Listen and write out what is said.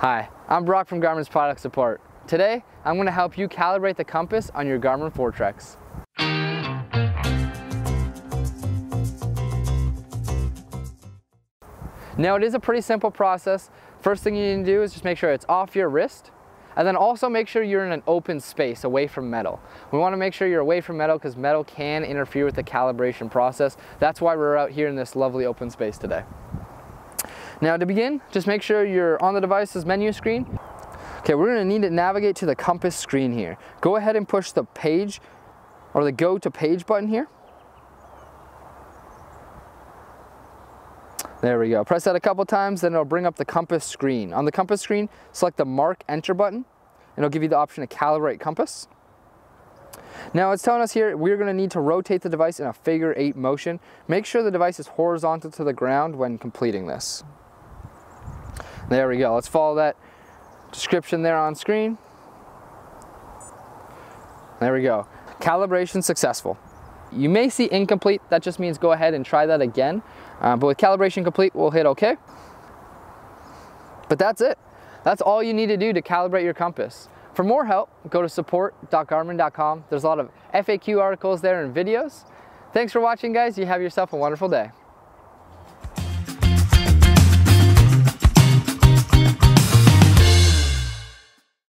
Hi, I'm Brock from Garmin's Product Support. Today, I'm gonna to help you calibrate the compass on your Garmin Fortrex. Now it is a pretty simple process. First thing you need to do is just make sure it's off your wrist, and then also make sure you're in an open space away from metal. We wanna make sure you're away from metal because metal can interfere with the calibration process. That's why we're out here in this lovely open space today. Now to begin, just make sure you're on the device's menu screen. Okay, we're gonna need to navigate to the compass screen here. Go ahead and push the page or the go to page button here. There we go. Press that a couple times, then it'll bring up the compass screen. On the compass screen, select the mark enter button, and it'll give you the option to calibrate compass. Now it's telling us here we're going to need to rotate the device in a figure eight motion. Make sure the device is horizontal to the ground when completing this. There we go. Let's follow that description there on screen. There we go. Calibration successful. You may see incomplete. That just means go ahead and try that again. Uh, but with calibration complete, we'll hit okay. But that's it. That's all you need to do to calibrate your compass. For more help, go to support.garmin.com. There's a lot of FAQ articles there and videos. Thanks for watching, guys. You have yourself a wonderful day.